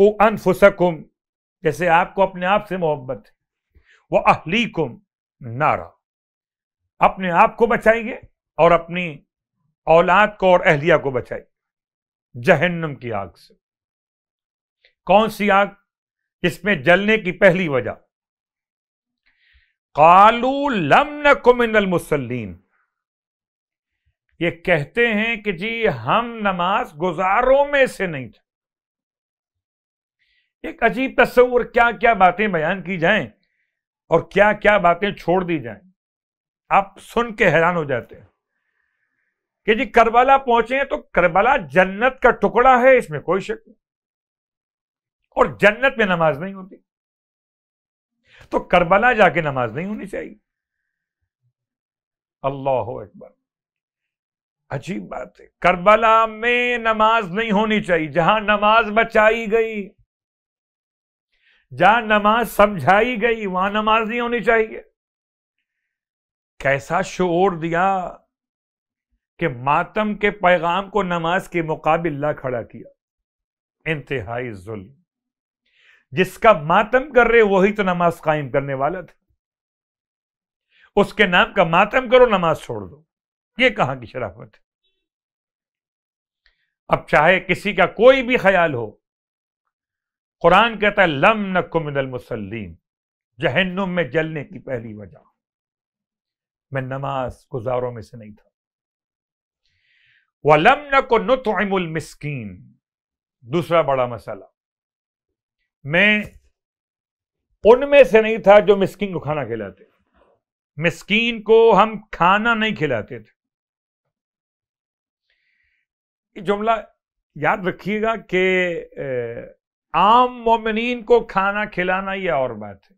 को अनफुसकुम जैसे आपको अपने आप से मोहब्बत है वह अहलीकुम नारा अपने आप को बचाइए और अपनी औलाद को और अहलिया को बचाइए जहन्नम की आग से कौन सी आग जिसमें जलने की पहली वजह कालू लम नकुमिनल मुसलिन ये कहते हैं कि जी हम नमाज गुजारों में से नहीं थे एक अजीब तस्वर क्या क्या बातें बयान की जाएं और क्या क्या बातें छोड़ दी जाएं आप सुन के हैरान हो जाते हैं कि जी करबला पहुंचे हैं तो करबला जन्नत का टुकड़ा है इसमें कोई शक नहीं और जन्नत में नमाज नहीं होती तो करबला जाके नमाज नहीं होनी चाहिए अल्लाह अकबर अजीब बात है करबला में नमाज नहीं होनी चाहिए जहां नमाज बचाई गई जहां नमाज समझाई गई वहां नमाज नहीं होनी चाहिए कैसा शोर दिया कि मातम के पैगाम को नमाज के मुकाबला खड़ा किया इंतहाई जुल्म जिसका मातम कर रहे वही तो नमाज कायम करने वाला था उसके नाम का मातम करो नमाज छोड़ दो ये कहां की शराफत है अब चाहे किसी का कोई भी ख्याल हो कुरान कहता है लम नकुमिनल मुसलिम जहन्नुम में जलने की पहली वजह मैं नमाज गुजारों में से नहीं था वलम न को नुतमुल दूसरा बड़ा मसाला मैं उनमें से नहीं था जो मिस्किन को खाना खिलाते मिस्कीन को हम खाना नहीं खिलाते थे जुमला याद रखिएगा कि आम मोमिन को खाना खिलाना यह और बात है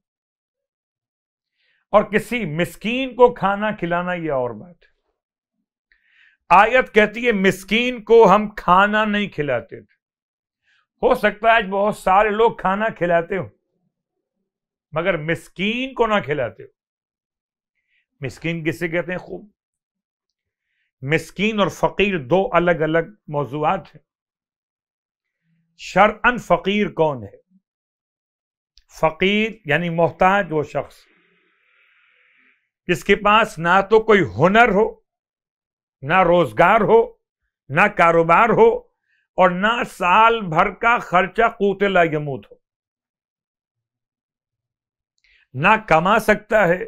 और किसी मिस्कीन को खाना खिलाना यह और बात है आयत कहती है मिस्कीन को हम खाना नहीं खिलाते थे हो सकता है आज बहुत सारे लोग खाना खिलाते हो मगर मिस्कीन को ना खिलाते हो मिस्कीन किसे कहते हैं खूब मिस्कीन और फकीर दो अलग अलग मौजूद हैं शरअन फ़कीर कौन है फ़कीर यानी मोहताज वो शख्स जिसके पास ना तो कोई हुनर हो ना रोजगार हो ना कारोबार हो और ना साल भर का खर्चा कूतला यमूत हो ना कमा सकता है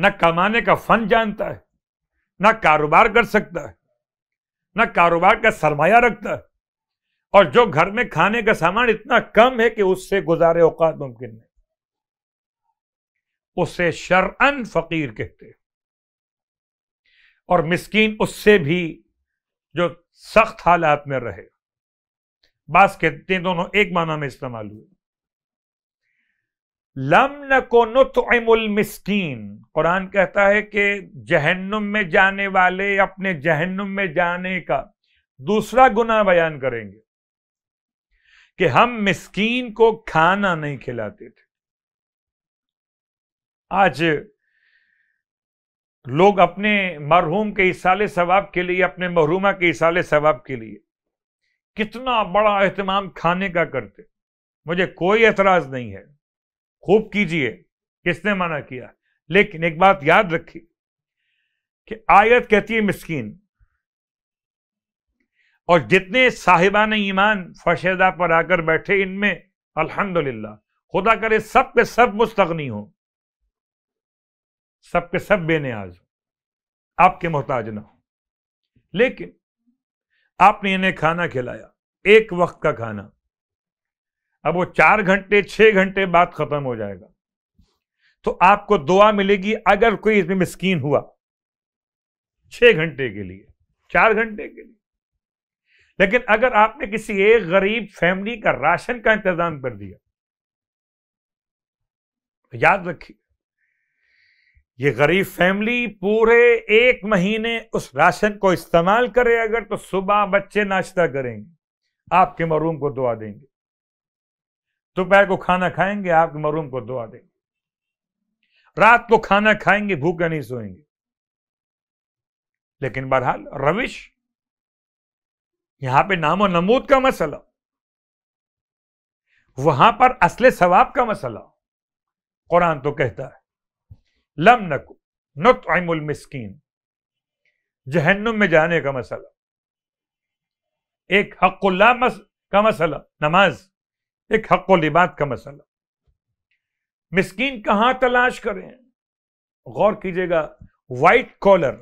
ना कमाने का फन जानता है ना कारोबार कर सकता है ना कारोबार का सरमाया रखता है और जो घर में खाने का सामान इतना कम है कि उससे गुजारे औकात मुमकिन नहीं उसे शरअन फकीर कहते और मिस्कीन उससे भी जो सख्त हालात में रहे बास कहते हैं दोनों एक माना में इस्तेमाल हुए लम नको नुतमुल मिस्कीन कुरान कहता है कि जहन्नुम में जाने वाले अपने जहन्नुम में जाने का दूसरा गुना बयान करेंगे कि हम मिस्कीन को खाना नहीं खिलाते थे आज लोग अपने मरहूम के इसाले सवाब के लिए अपने महरूमा के इसाले सवाब के लिए कितना बड़ा अहतमाम खाने का करते मुझे कोई एतराज नहीं है खूब कीजिए किसने मना किया लेकिन एक बात याद रखिए कि आयत कहती है मिस्कीन और जितने साहिबान ईमान फशेदा पर आकर बैठे इनमें अल्हम्दुलिल्लाह खुदा करे सब के सब मुस्तगनी हो सब के सब बेनियाज हो आपके मोहताज ना हो लेकिन आपने इन्हें खाना खिलाया एक वक्त का खाना अब वो चार घंटे छह घंटे बाद खत्म हो जाएगा तो आपको दुआ मिलेगी अगर कोई इसमें मिस्कीन हुआ छह घंटे के लिए चार घंटे के लिए लेकिन अगर आपने किसी एक गरीब फैमिली का राशन का इंतजाम कर दिया तो याद रखिए ये गरीब फैमिली पूरे एक महीने उस राशन को इस्तेमाल करे अगर तो सुबह बच्चे नाश्ता करेंगे आपके मरूम को दुआ देंगे दोपहर को खाना खाएंगे आपके मरूम को दुआ देंगे रात को खाना खाएंगे भूखे नहीं सोएंगे लेकिन बहरहाल रविश यहां पे नाम और नमूद का मसला वहां पर असले सवाब का मसला कुरान तो कहता है लम नकु नुतमुल मिस्किन जहन्नुम में जाने का मसला एक हकुल्ला मस, का मसला नमाज एक हकुलिबाद का मसला मिस्किन कहां तलाश करें गौर कीजिएगा वाइट कॉलर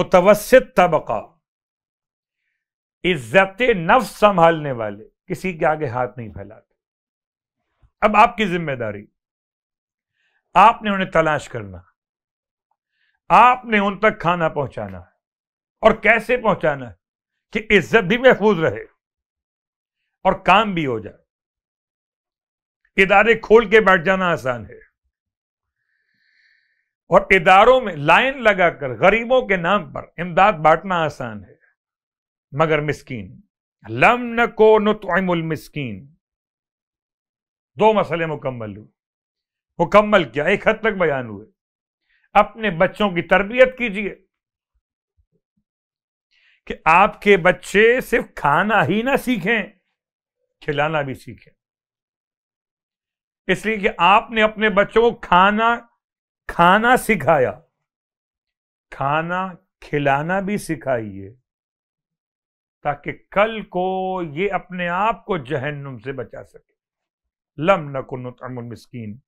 मुतवसत तबका इज्जत नफ्स संभालने वाले किसी के आगे हाथ नहीं फैलाते अब आपकी जिम्मेदारी आपने उन्हें तलाश करना आपने उन तक खाना पहुंचाना है और कैसे पहुंचाना है कि इज्जत भी महफूज रहे और काम भी हो जाए इदारे खोल के बैठ जाना आसान है और इदारों में लाइन लगाकर गरीबों के नाम पर इमदाद बांटना आसान है मगर मिसकीन लम न को नुतमल मिसकीन दो मसले मुकम्मल हुए मुकम्मल क्या एक हद तक बयान हुए अपने बच्चों की तरबियत कीजिए कि आपके बच्चे सिर्फ खाना ही ना सीखें खिलाना भी सीखें इसलिए कि आपने अपने बच्चों को खाना खाना सिखाया खाना खिलाना भी सिखाइए ताकि कल को ये अपने आप को जहन्नुम से बचा सके लम नकुन मिसकीन